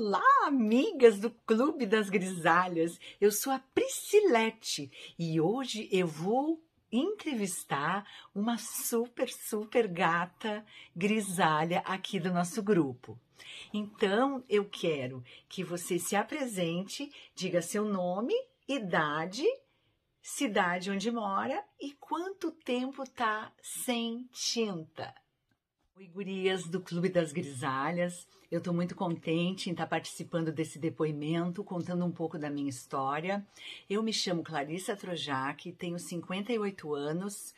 Olá, amigas do Clube das Grisalhas! Eu sou a Priscilete e hoje eu vou entrevistar uma super, super gata grisalha aqui do nosso grupo. Então, eu quero que você se apresente, diga seu nome, idade, cidade onde mora e quanto tempo tá sem tinta. Oi, gurias do Clube das Grisalhas. Eu estou muito contente em estar tá participando desse depoimento, contando um pouco da minha história. Eu me chamo Clarissa Trojac, tenho 58 anos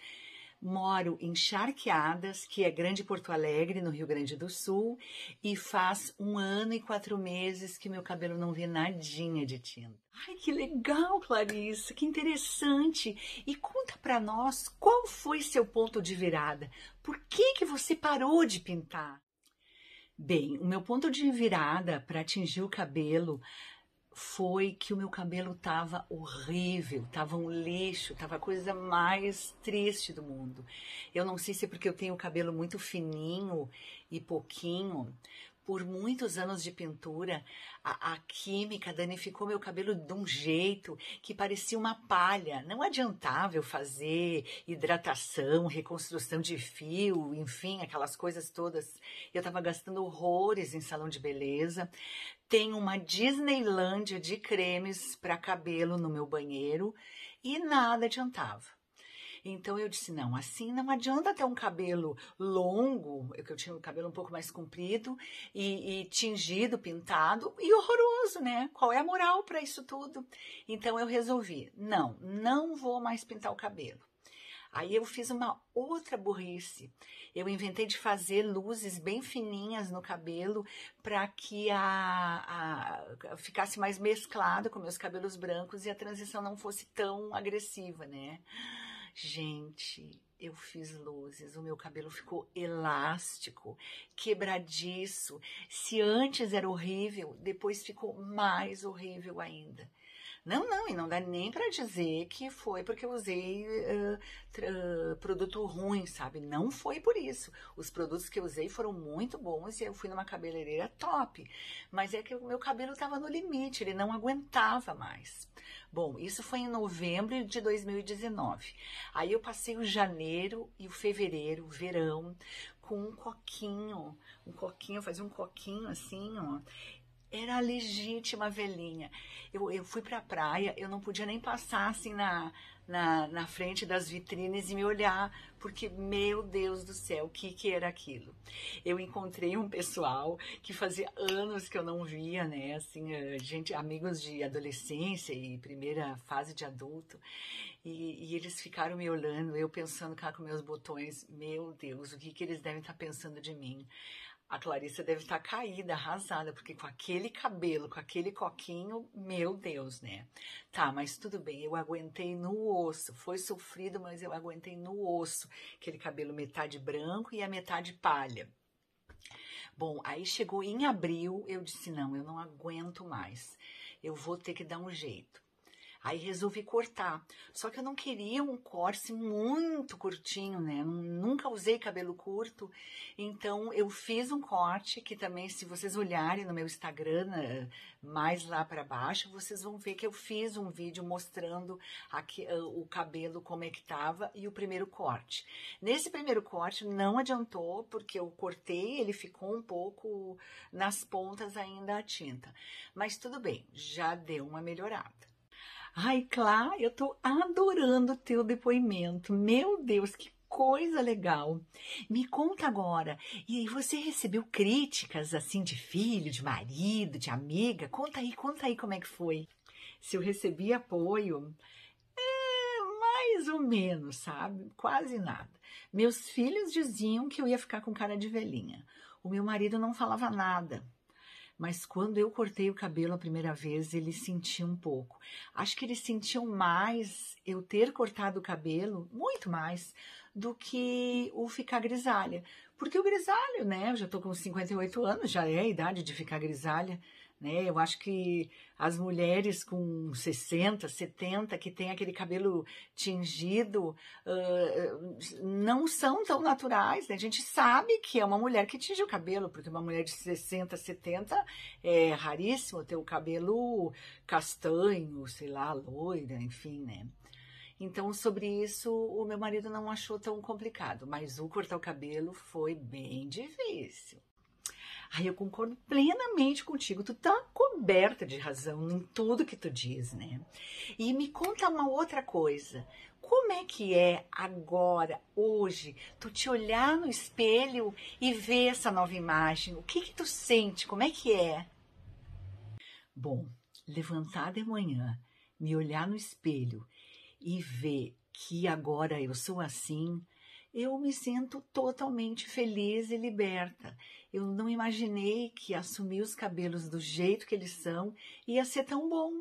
Moro em Charqueadas, que é Grande Porto Alegre, no Rio Grande do Sul, e faz um ano e quatro meses que meu cabelo não vê nadinha de tinta. Ai, que legal, Clarissa, que interessante. E conta para nós qual foi seu ponto de virada? Por que que você parou de pintar? Bem, o meu ponto de virada para atingir o cabelo foi que o meu cabelo tava horrível, tava um lixo, tava a coisa mais triste do mundo. Eu não sei se é porque eu tenho o cabelo muito fininho e pouquinho, por muitos anos de pintura, a, a, química danificou meu cabelo de um jeito que parecia uma palha. Não adiantava eu fazer hidratação, reconstrução de fio, enfim, aquelas coisas todas. Eu estava gastando horrores em salão de beleza. Tem uma Disneylândia de cremes para cabelo no meu banheiro e nada adiantava. Então eu disse: não, assim não adianta ter um cabelo longo, que eu tinha o um cabelo um pouco mais comprido e, e tingido, pintado e horroroso, né? Qual é a moral para isso tudo? Então eu resolvi: não, não vou mais pintar o cabelo. Aí eu fiz uma outra burrice. Eu inventei de fazer luzes bem fininhas no cabelo para que a, a, ficasse mais mesclado com meus cabelos brancos e a transição não fosse tão agressiva, né? Gente, eu fiz luzes, o meu cabelo ficou elástico, quebradiço. Se antes era horrível, depois ficou mais horrível ainda. Não, não, e não dá nem para dizer que foi porque eu usei uh, uh, produto ruim, sabe? Não foi por isso. Os produtos que eu usei foram muito bons e eu fui numa cabeleireira top. Mas é que o meu cabelo estava no limite, ele não aguentava mais. Bom, isso foi em novembro de 2019. Aí eu passei o janeiro e o fevereiro, o verão, com um coquinho, um coquinho, fazia um coquinho assim, ó. Era a legítima velhinha. Eu, eu fui pra praia, eu não podia nem passar assim na, na, na frente das vitrines e me olhar, porque, meu Deus do céu, o que, que era aquilo? Eu encontrei um pessoal que fazia anos que eu não via, né? Assim, eh, gente, amigos de adolescência e primeira fase de adulto. E, e eles ficaram me olhando, eu pensando cá com meus botões, meu Deus, o que, que eles devem estar pensando de mim? A Clarissa deve estar tá caída, arrasada, porque com aquele cabelo, com aquele coquinho, meu Deus, né? Tá, mas tudo bem, eu aguentei no osso. Foi sofrido, mas eu aguentei no osso. Aquele cabelo metade branco e a metade palha. Bom, aí chegou em abril, eu disse: não, eu não aguento mais. Eu vou ter que dar um jeito. Aí resolvi cortar. Só que eu não queria um corte muito curtinho, né? Nunca usei cabelo curto. Então eu fiz um corte que também, se vocês olharem no meu Instagram, né, mais lá para baixo, vocês vão ver que eu fiz um vídeo mostrando aqui, ah, o cabelo como é que tava e o primeiro corte. Nesse primeiro corte não adiantou porque eu cortei, ele ficou um pouco nas pontas ainda a tinta. Mas tudo bem, já deu uma melhorada. Ai, Clá, eu tô adorando o teu depoimento. Meu Deus, que coisa legal. Me conta agora, e você recebeu críticas assim de filho, de marido, de amiga? Conta aí, conta aí como é que foi. Se eu recebi apoio, é mais ou menos, sabe? Quase nada. Meus filhos diziam que eu ia ficar com cara de velhinha. O meu marido não falava nada mas quando eu cortei o cabelo a primeira vez, ele sentiu um pouco. Acho que ele sentiu mais eu ter cortado o cabelo, muito mais, do que o ficar grisalha. Porque o grisalho, né? Eu já tô com 58 anos, já é a idade de ficar grisalha. Né? Eu acho que as mulheres com 60, 70, que tem aquele cabelo tingido, uh, não são tão naturais. Né? A gente sabe que é uma mulher que tinge o cabelo, porque uma mulher de 60, 70 é raríssimo ter o cabelo castanho, sei lá, loira, enfim, né? Então, sobre isso, o meu marido não achou tão complicado, mas o cortar o cabelo foi bem difícil. Aí eu concordo plenamente contigo. Tu tá coberta de razão em tudo que tu diz, né? E me conta uma outra coisa. Como é que é agora, hoje, tu te olhar no espelho e ver essa nova imagem? O que que tu sente? Como é que é? Bom, levantar de manhã, me olhar no espelho e ver que agora eu sou assim, eu me sinto totalmente feliz e liberta. Eu não imaginei que assumir os cabelos do jeito que eles são ia ser tão bom.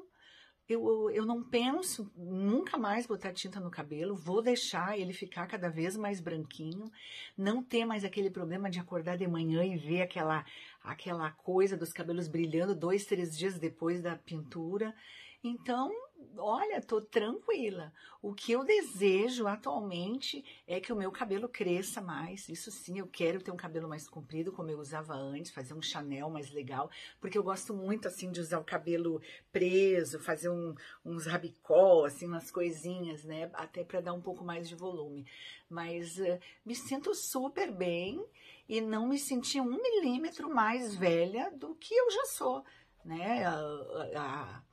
Eu, eu, eu não penso nunca mais botar tinta no cabelo, vou deixar ele ficar cada vez mais branquinho, não ter mais aquele problema de acordar de manhã e ver aquela, aquela coisa dos cabelos brilhando dois, três dias depois da pintura. Então, olha, tô tranquila. O que eu desejo atualmente é que o meu cabelo cresça mais. Isso sim, eu quero ter um cabelo mais comprido, como eu usava antes, fazer um Chanel mais legal, porque eu gosto muito assim de usar o cabelo preso, fazer um, uns rabicó, assim, umas coisinhas, né? Até para dar um pouco mais de volume. Mas uh, me sinto super bem e não me senti um milímetro mais velha do que eu já sou, né? a, a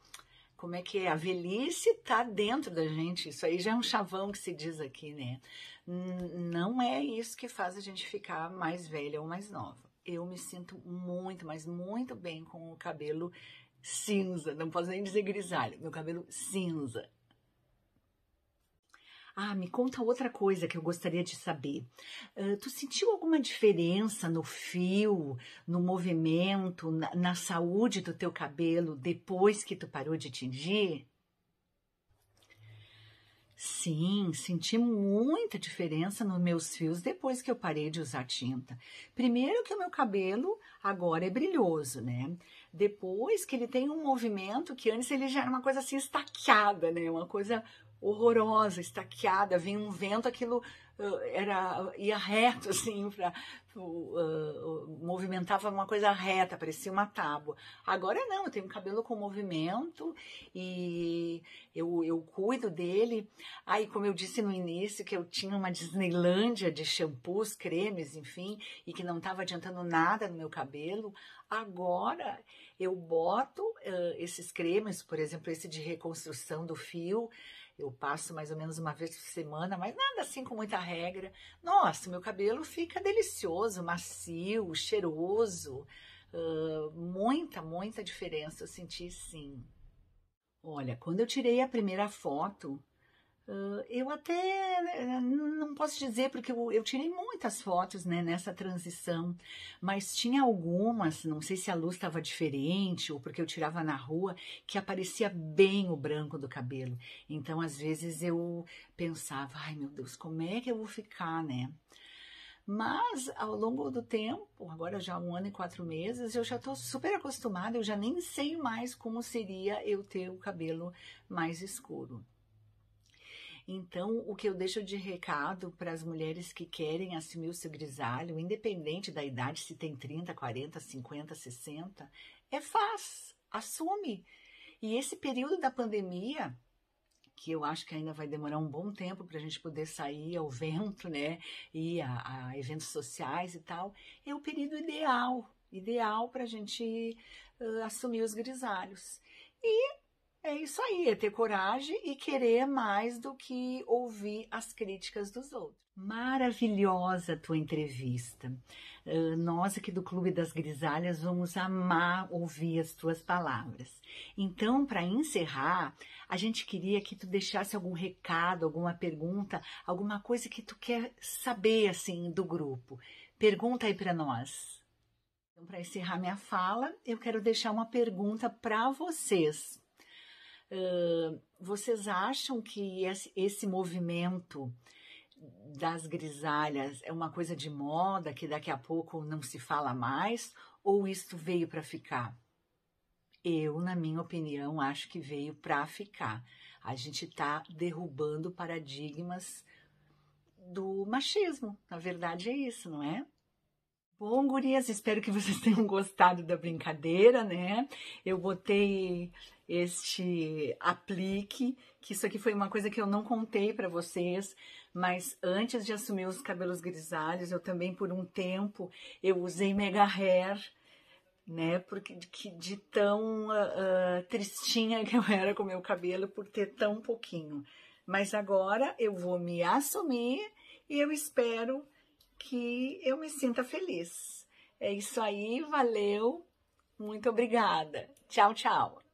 como é que é? A velhice está dentro da gente. Isso aí já é um chavão que se diz aqui, né? Não é isso que faz a gente ficar mais velha ou mais nova. Eu me sinto muito, mas muito bem com o cabelo cinza. Não posso nem dizer grisalho, meu cabelo cinza. Ah, me conta outra coisa que eu gostaria de saber. Uh, tu sentiu alguma diferença no fio, no movimento, na, na saúde do teu cabelo depois que tu parou de tingir? Sim, senti muita diferença nos meus fios depois que eu parei de usar tinta. Primeiro que o meu cabelo agora é brilhoso, né? Depois que ele tem um movimento que antes ele já era uma coisa assim estaqueada, né? Uma coisa horrorosa, estaqueada, vinha um vento, aquilo uh, era ia reto assim para uh, uh, movimentava uma coisa reta, parecia uma tábua. Agora não, eu tenho um cabelo com movimento e eu, eu cuido dele. Aí, ah, como eu disse no início, que eu tinha uma Disneylândia de shampoos, cremes, enfim, e que não estava adiantando nada no meu cabelo. Agora eu boto uh, esses cremes, por exemplo, esse de reconstrução do fio, eu passo mais ou menos uma vez por semana, mas nada assim com muita regra. Nossa, meu cabelo fica delicioso, macio, cheiroso. Uh, muita, muita diferença eu senti sim. Olha, quando eu tirei a primeira foto, ah, eu até eh, não posso dizer, porque eu, eu tirei muitas fotos né, nessa transição, mas tinha algumas, não sei se a luz estava diferente ou porque eu tirava na rua, que aparecia bem o branco do cabelo. Então, às vezes eu pensava, ai meu Deus, como é que eu vou ficar, né? Mas ao longo do tempo, agora já um ano e quatro meses, eu já estou super acostumada, eu já nem sei mais como seria eu ter o cabelo mais escuro. Então, o que eu deixo de recado para as mulheres que querem assumir o seu grisalho, independente da idade, se tem 30, 40, 50, 60, é faz, assume. E esse período da pandemia, que eu acho que ainda vai demorar um bom tempo para a gente poder sair ao vento, né? E a, a, eventos sociais e tal, é o período ideal, ideal para a gente uh, assumir os grisalhos. E é isso aí, é ter coragem e querer mais do que ouvir as críticas dos outros. Maravilhosa a tua entrevista. Ah, nós aqui do Clube das Grisalhas vamos amar ouvir as tuas palavras. Então, para encerrar, a gente queria que tu deixasse algum recado, alguma pergunta, alguma coisa que tu quer saber assim do grupo. Pergunta aí para nós. Então, para encerrar minha fala, eu quero deixar uma pergunta para vocês vocês acham que esse movimento das grisalhas é uma coisa de moda que daqui a pouco não se fala mais ou isso veio para ficar? Eu, na minha opinião, acho que veio para ficar. A gente está derrubando paradigmas do machismo. Na verdade, é isso, não é? Bom, gurias, espero que vocês tenham gostado da brincadeira, né? Eu botei este aplique, que isso aqui foi uma coisa que eu não contei para vocês, mas antes de assumir os cabelos grisalhos, eu também por um tempo eu usei mega hair, né? Porque de, de tão uh, tristinha que eu era com meu cabelo por ter tão pouquinho. Mas agora eu vou me assumir e eu espero que eu me sinta feliz. É isso aí, valeu, muito obrigada. Tchau, tchau.